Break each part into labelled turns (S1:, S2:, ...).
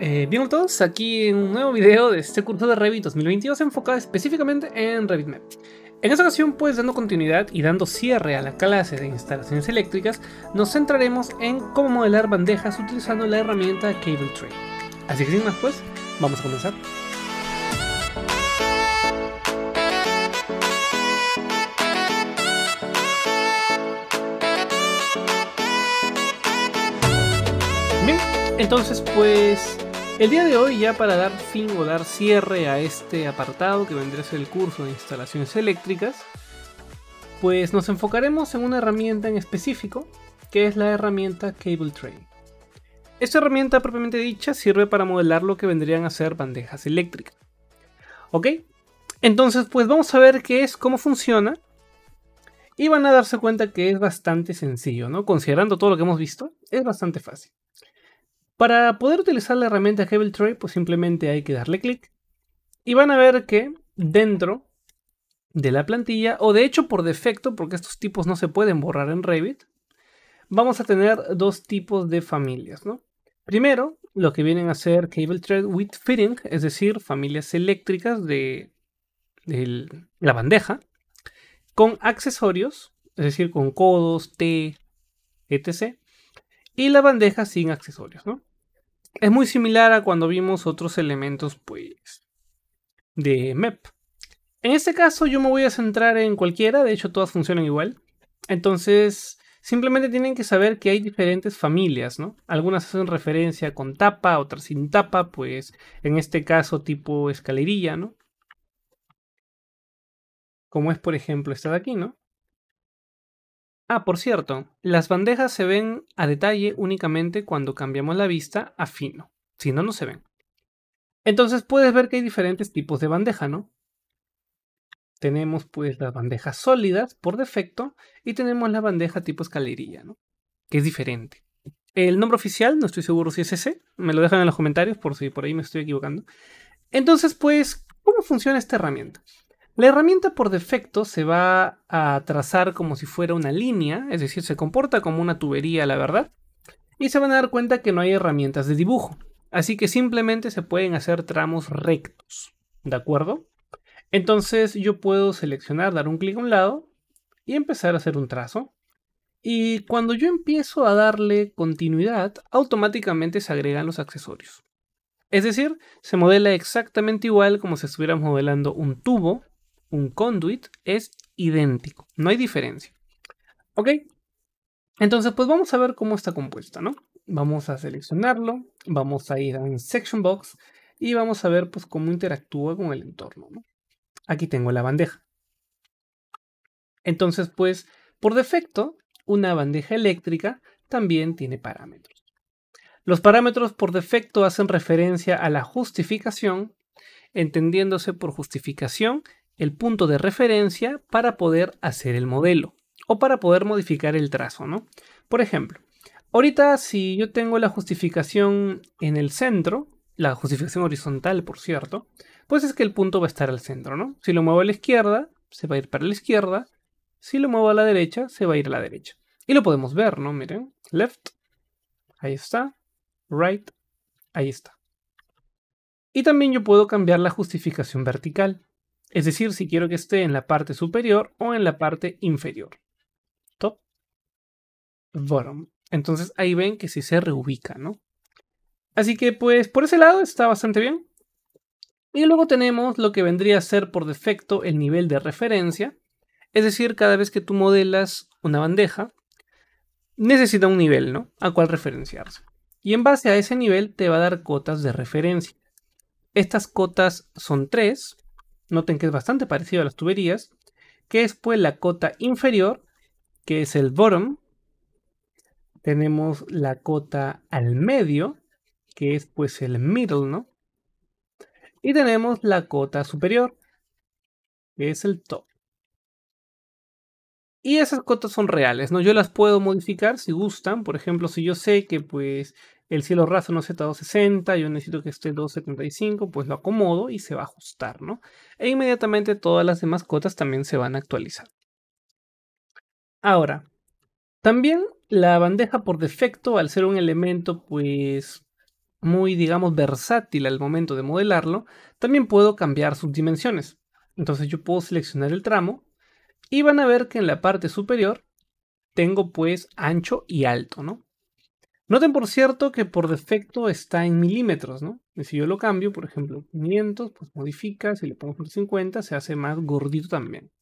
S1: Bienvenidos eh, bien todos, aquí en un nuevo video de este curso de Revit 2022 enfocado específicamente en RevitMap. En esta ocasión, pues dando continuidad y dando cierre a la clase de instalaciones eléctricas, nos centraremos en cómo modelar bandejas utilizando la herramienta Cable Tray. Así que sin más pues, vamos a comenzar. Bien, entonces pues el día de hoy ya para dar fin o dar cierre a este apartado que vendría a ser el curso de instalaciones eléctricas, pues nos enfocaremos en una herramienta en específico, que es la herramienta Cable Tray. Esta herramienta propiamente dicha sirve para modelar lo que vendrían a ser bandejas eléctricas. ¿Ok? Entonces, pues vamos a ver qué es, cómo funciona. Y van a darse cuenta que es bastante sencillo, ¿no? Considerando todo lo que hemos visto, es bastante fácil. Para poder utilizar la herramienta Cable Tray, pues simplemente hay que darle clic. Y van a ver que dentro de la plantilla, o de hecho por defecto, porque estos tipos no se pueden borrar en Revit, vamos a tener dos tipos de familias, ¿no? Primero, lo que vienen a ser cable Tray with fitting, es decir, familias eléctricas de, de, la bandeja, con accesorios, es decir, con codos, T, etc. Y la bandeja sin accesorios, ¿no? Es muy similar a cuando vimos otros elementos, pues, de MEP. En este caso yo me voy a centrar en cualquiera, de hecho todas funcionan igual. Entonces, simplemente tienen que saber que hay diferentes familias, ¿no? Algunas hacen referencia con tapa, otras sin tapa, pues en este caso tipo escalerilla, ¿no? Como es por ejemplo esta de aquí, ¿no? Ah, por cierto, las bandejas se ven a detalle únicamente cuando cambiamos la vista a fino, si no, no se ven. Entonces puedes ver que hay diferentes tipos de bandeja, ¿no? Tenemos pues las bandejas sólidas por defecto y tenemos la bandeja tipo escalerilla, ¿no? Que es diferente. El nombre oficial, no estoy seguro si es ese, me lo dejan en los comentarios por si por ahí me estoy equivocando. Entonces, pues, ¿cómo funciona esta herramienta? La herramienta por defecto se va a trazar como si fuera una línea, es decir, se comporta como una tubería, la verdad, y se van a dar cuenta que no hay herramientas de dibujo, así que simplemente se pueden hacer tramos rectos, ¿de acuerdo? Entonces yo puedo seleccionar, dar un clic a un lado y empezar a hacer un trazo. Y cuando yo empiezo a darle continuidad, automáticamente se agregan los accesorios. Es decir, se modela exactamente igual como si estuviéramos modelando un tubo un conduit es idéntico, no hay diferencia. ¿Ok? Entonces, pues vamos a ver cómo está compuesta, ¿no? Vamos a seleccionarlo, vamos a ir a Section Box y vamos a ver pues cómo interactúa con el entorno, Aquí tengo la bandeja. Entonces, pues, por defecto, una bandeja eléctrica también tiene parámetros. Los parámetros por defecto hacen referencia a la justificación, entendiéndose por justificación el punto de referencia para poder hacer el modelo o para poder modificar el trazo, ¿no? Por ejemplo, ahorita si yo tengo la justificación en el centro, la justificación horizontal, por cierto, pues es que el punto va a estar al centro, ¿no? Si lo muevo a la izquierda, se va a ir para la izquierda. Si lo muevo a la derecha, se va a ir a la derecha. Y lo podemos ver, ¿no? Miren, left, ahí está, right, ahí está. Y también yo puedo cambiar la justificación vertical es decir, si quiero que esté en la parte superior o en la parte inferior. Top, bottom. Entonces ahí ven que sí se reubica, ¿no? Así que pues por ese lado está bastante bien. Y luego tenemos lo que vendría a ser por defecto el nivel de referencia. Es decir, cada vez que tú modelas una bandeja, necesita un nivel, ¿no? A cuál referenciarse. Y en base a ese nivel te va a dar cotas de referencia. Estas cotas son tres, noten que es bastante parecido a las tuberías, que es pues la cota inferior, que es el bottom, tenemos la cota al medio, que es pues el middle, ¿no? Y tenemos la cota superior, que es el top. Y esas cotas son reales, ¿no? Yo las puedo modificar si gustan. Por ejemplo, si yo sé que pues el cielo raso no a 260, yo necesito que esté 275, pues lo acomodo y se va a ajustar, ¿no? E inmediatamente todas las demás cotas también se van a actualizar. Ahora, también la bandeja por defecto, al ser un elemento pues muy, digamos, versátil al momento de modelarlo, también puedo cambiar sus dimensiones. Entonces yo puedo seleccionar el tramo y van a ver que en la parte superior tengo pues ancho y alto, ¿no? Noten, por cierto, que por defecto está en milímetros, ¿no? Y si yo lo cambio, por ejemplo, 500, pues modifica, si le pongo 50, se hace más gordito también.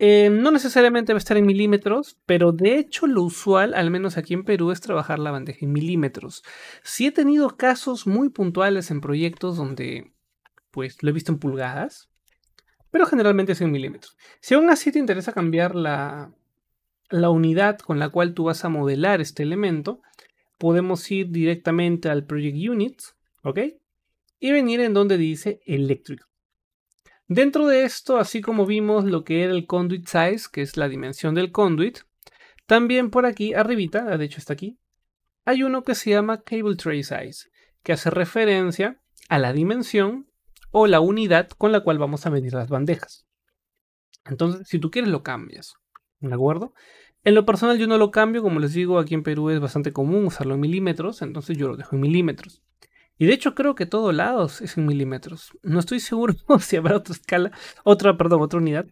S1: Em, no necesariamente va a estar en milímetros, pero de hecho lo usual, al menos aquí en Perú, es trabajar la bandeja en milímetros. Sí he tenido casos muy puntuales en proyectos donde, pues, lo he visto en pulgadas, pero generalmente es en milímetros. Si aún así te interesa cambiar la, la unidad con la cual tú vas a modelar este elemento, podemos ir directamente al Project Units, ¿ok? Y venir en donde dice eléctrico. Dentro de esto, así como vimos lo que era el conduit size, que es la dimensión del conduit, también por aquí arribita, de hecho está aquí, hay uno que se llama cable tray size, que hace referencia a la dimensión o la unidad con la cual vamos a medir las bandejas. Entonces, si tú quieres lo cambias. ¿De acuerdo? En lo personal yo no lo cambio, como les digo, aquí en Perú es bastante común usarlo en milímetros, entonces yo lo dejo en milímetros. Y de hecho creo que todos lados es en milímetros. No estoy seguro si habrá otra escala, otra, perdón, otra unidad.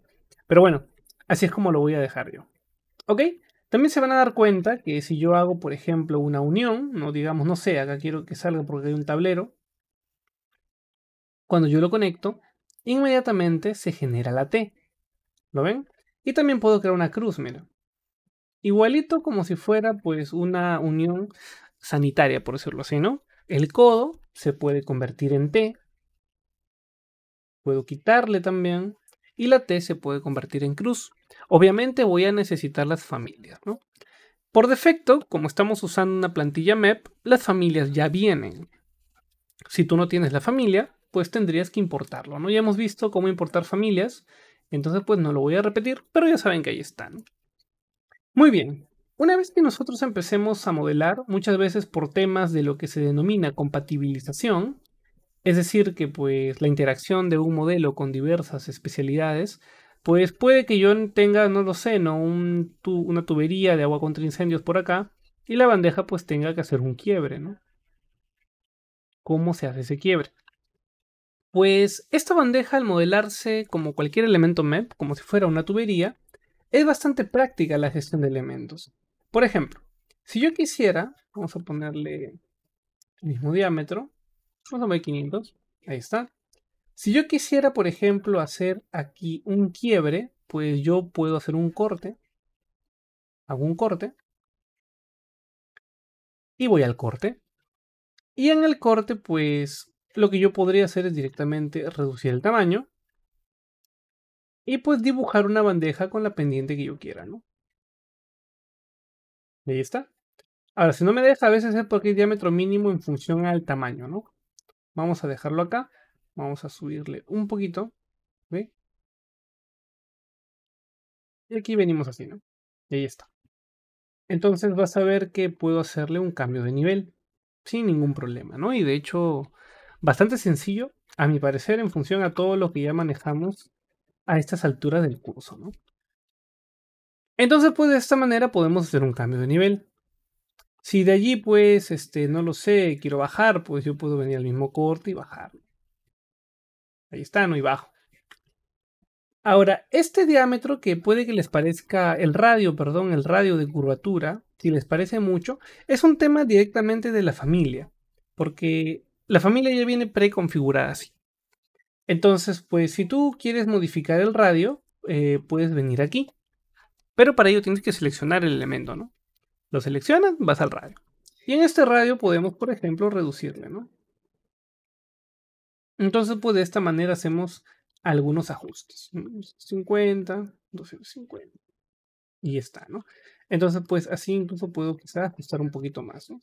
S1: Pero bueno, así es como lo voy a dejar yo. ¿Ok? También se van a dar cuenta que si yo hago, por ejemplo, una unión, no digamos, no sé, acá quiero que salga porque hay un tablero. Cuando yo lo conecto, inmediatamente se genera la T. ¿Lo ven? Y también puedo crear una cruz, mira. Igualito como si fuera pues una unión sanitaria, por decirlo así, ¿no? El codo se puede convertir en T. Puedo quitarle también. Y la T se puede convertir en cruz. Obviamente voy a necesitar las familias, ¿no? Por defecto, como estamos usando una plantilla MEP, las familias ya vienen. Si tú no tienes la familia, pues tendrías que importarlo, ¿no? Ya hemos visto cómo importar familias entonces, pues no lo voy a repetir, pero ya saben que ahí están. Muy bien. Una vez que nosotros empecemos a modelar, muchas veces por temas de lo que se denomina compatibilización, es decir, que pues la interacción de un modelo con diversas especialidades, pues puede que yo tenga, no lo sé, ¿no? Un una tubería de agua contra incendios por acá y la bandeja pues tenga que hacer un quiebre, ¿no? ¿Cómo se hace ese quiebre? Pues esta bandeja al modelarse como cualquier elemento MEP, como si fuera una tubería, es bastante práctica la gestión de elementos. Por ejemplo, si yo quisiera, vamos a ponerle el mismo diámetro, vamos a ver, 500, ahí está. Si yo quisiera, por ejemplo, hacer aquí un quiebre, pues yo puedo hacer un corte, hago un corte, y voy al corte. Y en el corte, pues lo que yo podría hacer es directamente reducir el tamaño y pues dibujar una bandeja con la pendiente que yo quiera, ¿no? Y ahí está. Ahora, si no me deja, a veces es porque hay diámetro mínimo en función al tamaño, ¿no? Vamos a dejarlo acá. Vamos a subirle un poquito. ¿Ve? Y aquí venimos así, ¿no? Y ahí está. Entonces vas a ver que puedo hacerle un cambio de nivel sin ningún problema, ¿no? Y de hecho, Bastante sencillo, a mi parecer, en función a todo lo que ya manejamos a estas alturas del curso, ¿no? Entonces, pues de esta manera podemos hacer un cambio de nivel. Si de allí, pues, este, no lo sé, quiero bajar, pues yo puedo venir al mismo corte y bajar. Ahí está, no y bajo. Ahora, este diámetro que puede que les parezca el radio, perdón, el radio de curvatura, si les parece mucho, es un tema directamente de la familia, porque la familia ya viene preconfigurada así. Entonces, pues si tú quieres modificar el radio, eh, puedes venir aquí. Pero para ello tienes que seleccionar el elemento, ¿no? Lo seleccionas, vas al radio. Y en este radio podemos, por ejemplo, reducirle, ¿no? Entonces, pues de esta manera hacemos algunos ajustes. 50, 250. Y está, ¿no? Entonces, pues así incluso puedo quizás ajustar un poquito más, ¿no?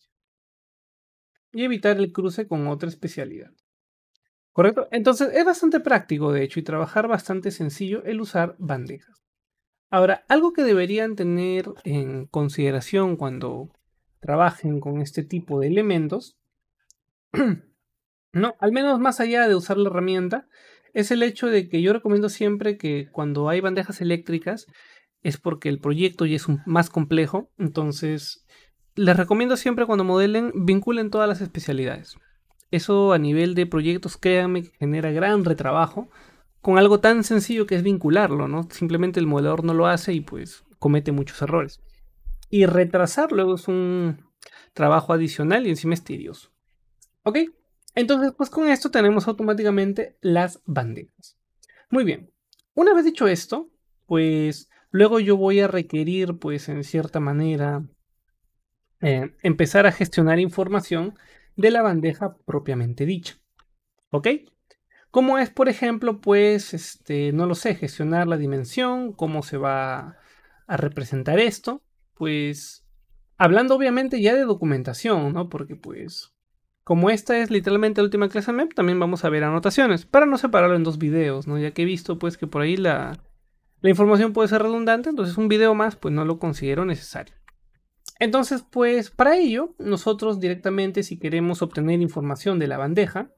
S1: y evitar el cruce con otra especialidad. ¿Correcto? Entonces es bastante práctico, de hecho, y trabajar bastante sencillo el usar bandejas. Ahora, algo que deberían tener en consideración cuando trabajen con este tipo de elementos, no, al menos más allá de usar la herramienta, es el hecho de que yo recomiendo siempre que cuando hay bandejas eléctricas es porque el proyecto ya es más complejo, entonces les recomiendo siempre cuando modelen, vinculen todas las especialidades. Eso a nivel de proyectos, créanme, genera gran retrabajo con algo tan sencillo que es vincularlo, ¿no? Simplemente el modelador no lo hace y pues comete muchos errores. Y retrasar luego es un trabajo adicional y encima es tedioso. ¿Ok? Entonces, pues con esto tenemos automáticamente las banderas. Muy bien. Una vez dicho esto, pues luego yo voy a requerir, pues en cierta manera, eh, empezar a gestionar información de la bandeja propiamente dicha. ¿Ok? Como es, por ejemplo, pues, este, no lo sé, gestionar la dimensión, cómo se va a representar esto, pues, hablando obviamente ya de documentación, ¿no? Porque pues, como esta es literalmente la última clase MEP, también vamos a ver anotaciones, para no separarlo en dos videos, ¿no? Ya que he visto pues que por ahí la, la información puede ser redundante, entonces un video más pues no lo considero necesario. Entonces, pues para ello, nosotros directamente si queremos obtener información de la bandeja,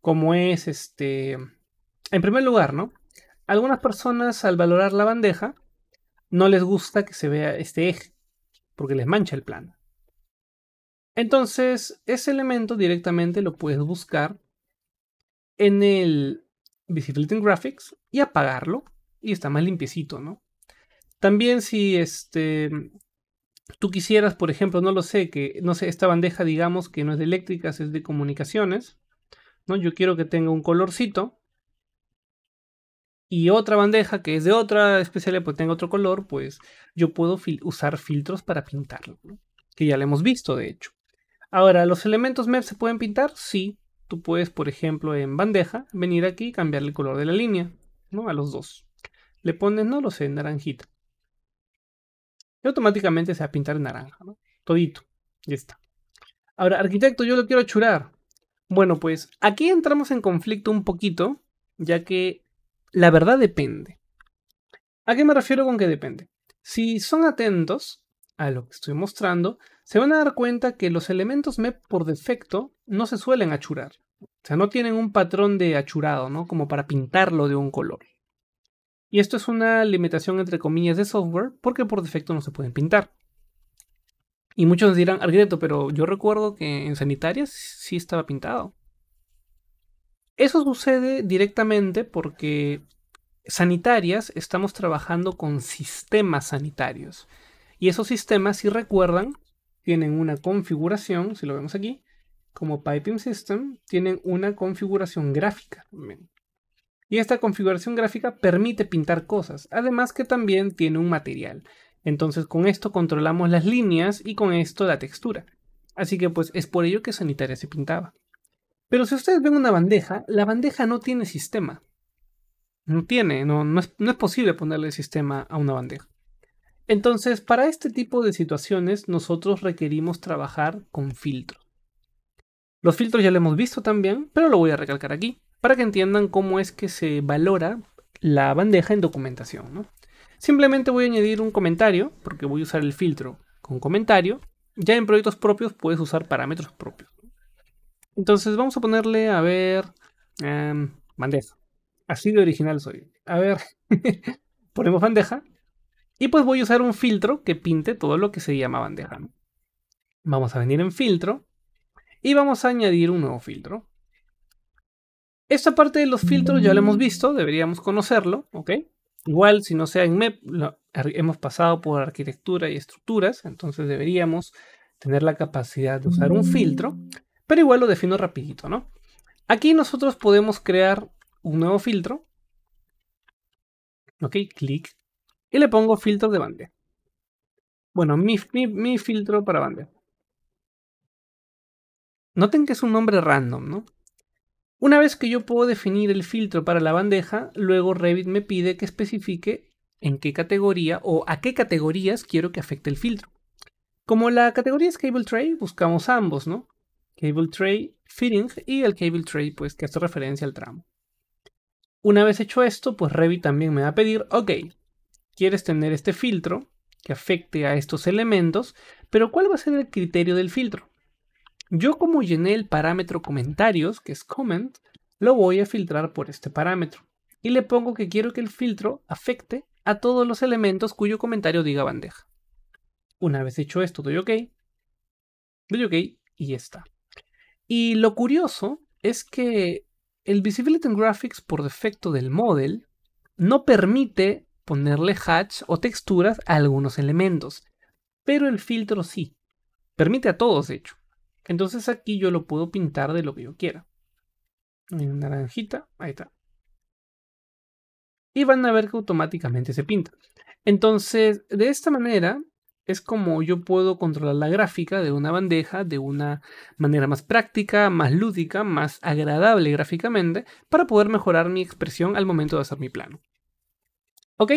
S1: como es este, en primer lugar, ¿no? Algunas personas al valorar la bandeja no les gusta que se vea este eje, porque les mancha el plano. Entonces, ese elemento directamente lo puedes buscar en el Visibility Graphics y apagarlo y está más limpiecito, ¿no? También si este tú quisieras, por ejemplo, no lo sé, que, no sé, esta bandeja, digamos, que no es de eléctricas, es de comunicaciones, ¿no? Yo quiero que tenga un colorcito. Y otra bandeja que es de otra especialidad, pues tenga otro color, pues yo puedo usar filtros para pintarlo, que ya lo hemos visto, de hecho. Ahora, ¿los elementos MEP se pueden pintar? Sí. Tú puedes, por ejemplo, en bandeja, venir aquí y cambiarle el color de la línea, ¿no? A los dos. Le pones, no lo sé, naranjita. Y automáticamente se va a pintar en naranja, ¿no? Todito. Ya está. Ahora, arquitecto, yo lo quiero achurar. Bueno, pues aquí entramos en conflicto un poquito, ya que la verdad depende. ¿A qué me refiero con que depende? Si son atentos a lo que estoy mostrando, se van a dar cuenta que los elementos MEP por defecto no se suelen achurar. O sea, no tienen un patrón de achurado, ¿no? Como para pintarlo de un color. Y esto es una limitación entre comillas de software porque por defecto no se pueden pintar. Y muchos dirán, Argreto, pero yo recuerdo que en sanitarias sí estaba pintado. Eso sucede directamente porque sanitarias estamos trabajando con sistemas sanitarios. Y esos sistemas, si recuerdan, tienen una configuración, si lo vemos aquí, como Piping System, tienen una configuración gráfica y esta configuración gráfica permite pintar cosas, además que también tiene un material. Entonces con esto controlamos las líneas y con esto la textura. Así que pues es por ello que Sanitaria se pintaba. Pero si ustedes ven una bandeja, la bandeja no tiene sistema. No tiene, no, es, posible ponerle sistema a una bandeja. Entonces, para este tipo de situaciones nosotros requerimos trabajar con filtro. Los filtros ya lo hemos visto también, pero lo voy a recalcar aquí para que entiendan cómo es que se valora la bandeja en documentación. Simplemente voy a añadir un comentario, porque voy a usar el filtro con comentario. Ya en proyectos propios puedes usar parámetros propios. Entonces vamos a ponerle, a ver, em, bandeja. Así de original soy. A ver, ponemos bandeja. Y pues voy a usar un filtro que pinte todo lo que se llama bandeja. Vamos a venir en filtro. Y vamos a añadir un nuevo filtro. Esta parte de los filtros ya lo hemos visto, deberíamos conocerlo, ¿ok? Igual, si no sea en MEP, hemos pasado por arquitectura y estructuras, entonces deberíamos tener la capacidad de usar un filtro, pero igual lo defino rapidito, ¿no? Aquí nosotros podemos crear un nuevo filtro, ok, clic, y le pongo filtro de Bande. Bueno, mi, mi filtro para Bande. Noten que es un nombre random, ¿no? Una vez que yo puedo definir el filtro para la bandeja, luego Revit me pide que especifique en qué categoría o a qué categorías quiero que afecte el filtro. Como la categoría es Cable Tray, buscamos ambos, ¿no? Cable Tray Fitting y el Cable Tray, pues que hace referencia al tramo. Una vez hecho esto, pues Revit también me va a pedir, ok, quieres tener este filtro que afecte a estos elementos, pero ¿cuál va a ser el criterio del filtro? Yo como llené el parámetro comentarios, que es comment, lo voy a filtrar por este parámetro. Y le pongo que quiero que el filtro afecte a todos los elementos cuyo comentario diga bandeja. Una vez hecho esto, doy OK. Doy OK y está. Y lo curioso es que el Visibility Graphics por defecto del model no permite ponerle hatch o texturas a algunos elementos, pero el filtro sí. Permite a todos, de hecho. Entonces aquí yo lo puedo pintar de lo que yo quiera. En naranjita, ahí está. Y van a ver que automáticamente se pinta. Entonces, de esta manera es como yo puedo controlar la gráfica de una bandeja de una manera más práctica, más lúdica, más agradable gráficamente, para poder mejorar mi expresión al momento de hacer mi plano. ¿Ok?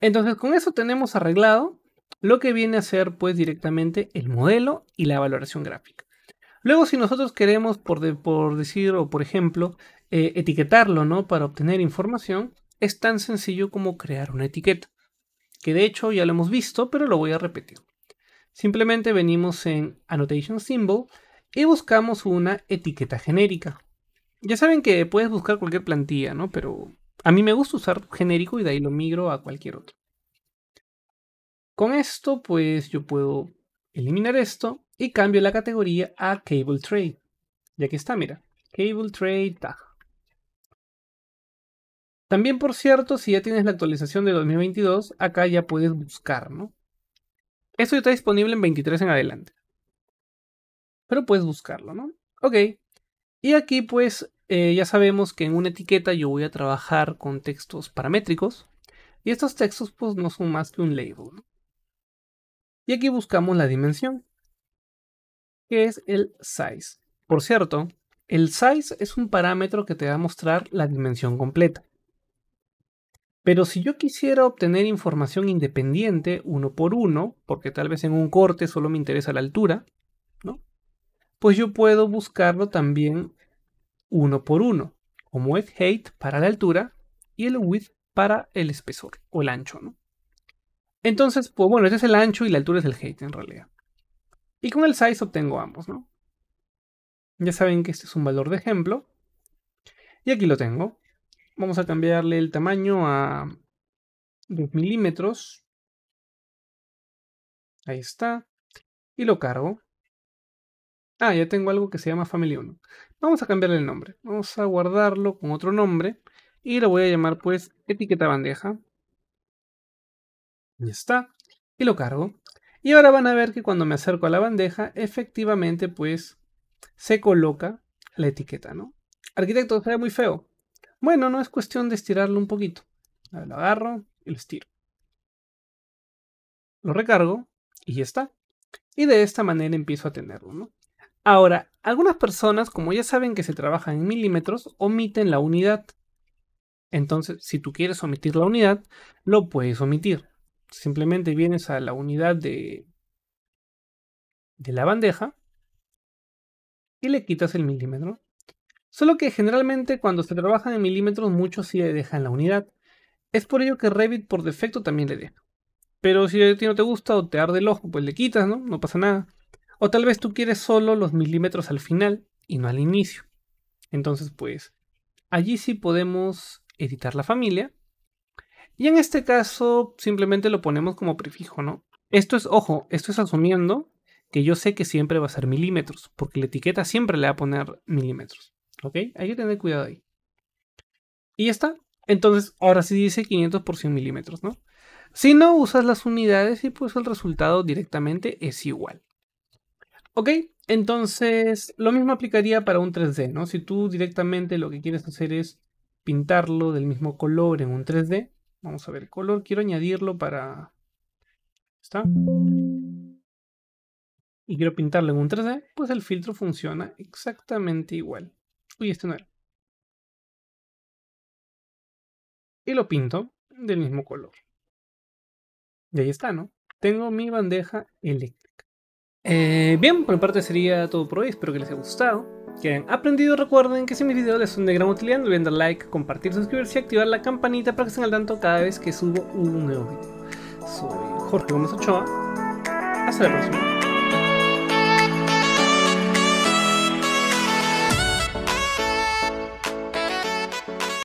S1: Entonces con eso tenemos arreglado lo que viene a ser pues directamente el modelo y la valoración gráfica. Luego, si nosotros queremos, por, por decir o por ejemplo, eh, etiquetarlo, ¿no? Para obtener información, es tan sencillo como crear una etiqueta. Que de hecho ya lo hemos visto, pero lo voy a repetir. Simplemente venimos en Annotation Symbol y buscamos una etiqueta genérica. Ya saben que puedes buscar cualquier plantilla, ¿no? Pero a mí me gusta usar genérico y de ahí lo migro a cualquier otro. Con esto, pues yo puedo eliminar esto y cambio la categoría a Cable trade. Y aquí está, mira, Cable Trade Tag. También, por cierto, si ya tienes la actualización de 2022, acá ya puedes buscar, ¿no? Esto ya está disponible en 23 en adelante. Pero puedes buscarlo, ¿no? Ok. Y aquí, pues, eh, ya sabemos que en una etiqueta yo voy a trabajar con textos paramétricos. Y estos textos, pues, no son más que un label. ¿no? Y aquí buscamos la dimensión que es el size. Por cierto, el size es un parámetro que te va a mostrar la dimensión completa. Pero si yo quisiera obtener información independiente uno por uno, porque tal vez en un corte solo me interesa la altura, ¿no? Pues yo puedo buscarlo también uno por uno, como es height para la altura y el width para el espesor o el ancho, ¿no? Entonces, pues bueno, este es el ancho y la altura es el height en realidad. Y con el size obtengo ambos, ¿no? Ya saben que este es un valor de ejemplo. Y aquí lo tengo. Vamos a cambiarle el tamaño a 2 milímetros. Ahí está. Y lo cargo. Ah, ya tengo algo que se llama Family 1. Vamos a cambiarle el nombre. Vamos a guardarlo con otro nombre. Y lo voy a llamar pues etiqueta bandeja. Ahí está. Y lo cargo. Y ahora van a ver que cuando me acerco a la bandeja, efectivamente, pues se coloca la etiqueta, ¿no? Arquitecto, se muy feo. Bueno, no es cuestión de estirarlo un poquito. lo agarro y lo estiro. Lo recargo y ya está. Y de esta manera empiezo a tenerlo, ¿no? Ahora, algunas personas, como ya saben que se trabaja en milímetros, omiten la unidad. Entonces, si tú quieres omitir la unidad, lo puedes omitir. Simplemente vienes a la unidad de, de la bandeja y le quitas el milímetro. Solo que generalmente cuando se trabajan en milímetros muchos sí le dejan la unidad. Es por ello que Revit por defecto también le deja. Pero si a ti no te gusta o te arde el ojo, pues le quitas, ¿no? No pasa nada. O tal vez tú quieres solo los milímetros al final y no al inicio. Entonces, pues, allí sí podemos editar la familia y en este caso simplemente lo ponemos como prefijo, ¿no? Esto es, ojo, esto es asumiendo que yo sé que siempre va a ser milímetros, porque la etiqueta siempre le va a poner milímetros, ¿ok? Hay que tener cuidado ahí. Y ya está. Entonces, ahora sí dice 500 por 100 milímetros, ¿no? Si no usas las unidades y pues el resultado directamente es igual. Ok, entonces lo mismo aplicaría para un 3D, ¿no? Si tú directamente lo que quieres hacer es pintarlo del mismo color en un 3D, Vamos a ver el color. Quiero añadirlo para... ¿Está? Y quiero pintarlo en un 3D. Pues el filtro funciona exactamente igual. Uy, este no era. Y lo pinto del mismo color. Y ahí está, ¿no? Tengo mi bandeja eléctrica. Eh, bien, por mi parte sería todo por hoy. Espero que les haya gustado que han aprendido, recuerden que si mis videos les son de gran utilidad, no olviden dar like, compartir, suscribirse y activar la campanita para que estén al tanto cada vez que subo un nuevo video. Soy Jorge Gómez Ochoa. Hasta la próxima.